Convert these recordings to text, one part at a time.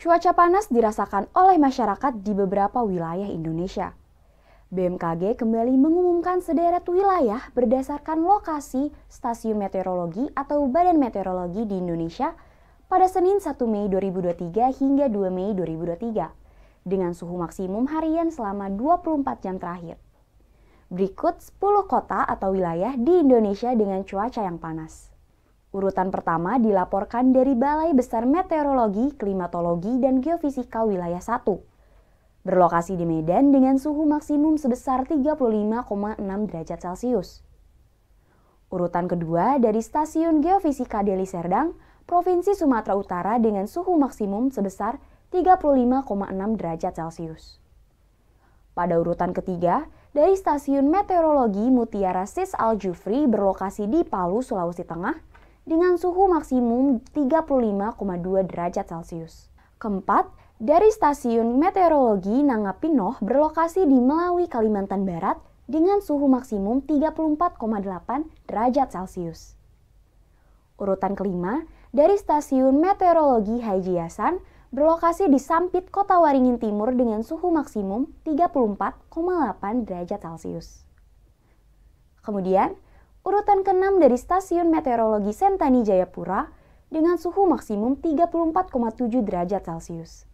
Cuaca panas dirasakan oleh masyarakat di beberapa wilayah Indonesia. BMKG kembali mengumumkan sederet wilayah berdasarkan lokasi stasiun meteorologi atau badan meteorologi di Indonesia pada Senin 1 Mei 2023 hingga 2 Mei 2023 dengan suhu maksimum harian selama 24 jam terakhir. Berikut 10 kota atau wilayah di Indonesia dengan cuaca yang panas. Urutan pertama dilaporkan dari Balai Besar Meteorologi, Klimatologi, dan Geofisika Wilayah 1. Berlokasi di Medan dengan suhu maksimum sebesar 35,6 derajat Celcius. Urutan kedua dari Stasiun Geofisika Deli Serdang, Provinsi Sumatera Utara dengan suhu maksimum sebesar 35,6 derajat Celcius. Pada urutan ketiga, dari Stasiun Meteorologi Mutiara Sis Al Jufri berlokasi di Palu, Sulawesi Tengah, dengan suhu maksimum 35,2 derajat Celcius. Keempat, dari stasiun meteorologi Nangapinoh berlokasi di Melawi, Kalimantan Barat dengan suhu maksimum 34,8 derajat Celcius. Urutan kelima, dari stasiun meteorologi Haji Yasan berlokasi di Sampit, Kota Waringin Timur dengan suhu maksimum 34,8 derajat Celcius. Kemudian, urutan ke-6 dari Stasiun Meteorologi Sentani Jayapura dengan suhu maksimum 34,7 derajat Celcius.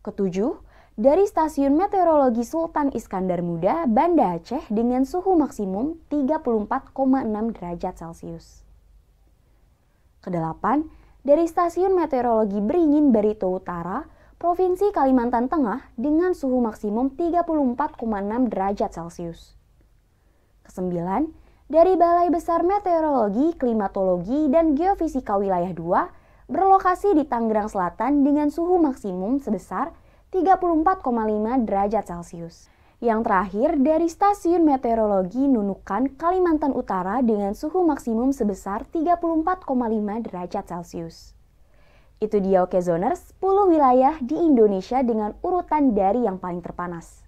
Ketujuh, dari Stasiun Meteorologi Sultan Iskandar Muda, Banda Aceh dengan suhu maksimum 34,6 derajat Celcius. Kedelapan, dari Stasiun Meteorologi Beringin Barito Utara, Provinsi Kalimantan Tengah dengan suhu maksimum 34,6 derajat Celcius. 9 dari Balai Besar Meteorologi, Klimatologi, dan Geofisika Wilayah 2 berlokasi di Tangerang Selatan dengan suhu maksimum sebesar 34,5 derajat Celcius. Yang terakhir dari Stasiun Meteorologi Nunukan, Kalimantan Utara dengan suhu maksimum sebesar 34,5 derajat Celcius. Itu dia Okezoners, 10 wilayah di Indonesia dengan urutan dari yang paling terpanas.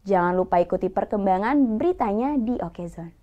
Jangan lupa ikuti perkembangan beritanya di Okezone.